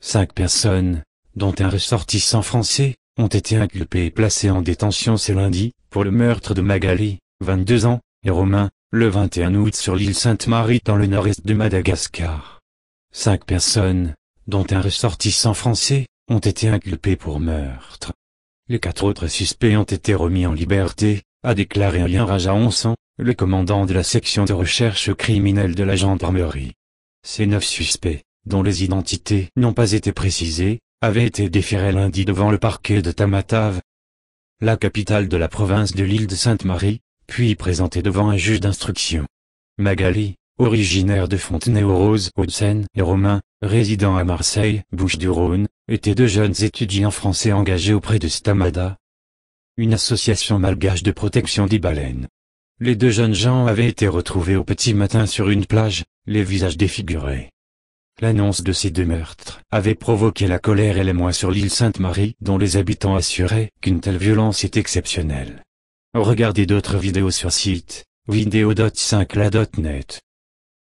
Cinq personnes, dont un ressortissant français, ont été inculpées et placées en détention ce lundi, pour le meurtre de Magali, 22 ans, et Romain, le 21 août sur l'île Sainte-Marie dans le nord-est de Madagascar. Cinq personnes, dont un ressortissant français, ont été inculpées pour meurtre. Les quatre autres suspects ont été remis en liberté, a déclaré Alain Raja Onsan, le commandant de la section de recherche criminelle de la gendarmerie. Ces neuf suspects, dont les identités n'ont pas été précisées, avaient été déférés lundi devant le parquet de Tamatave, la capitale de la province de l'île de Sainte-Marie, puis présentés devant un juge d'instruction. Magali, originaire de Fontenay-aux-Roses, haute seine et Romain, résidant à Marseille, Bouches-du-Rhône, étaient deux jeunes étudiants français engagés auprès de Stamada, une association malgache de protection des baleines. Les deux jeunes gens avaient été retrouvés au petit matin sur une plage, les visages défigurés. L'annonce de ces deux meurtres avait provoqué la colère et l'émoi sur l'île Sainte-Marie dont les habitants assuraient qu'une telle violence est exceptionnelle. Regardez d'autres vidéos sur site, video5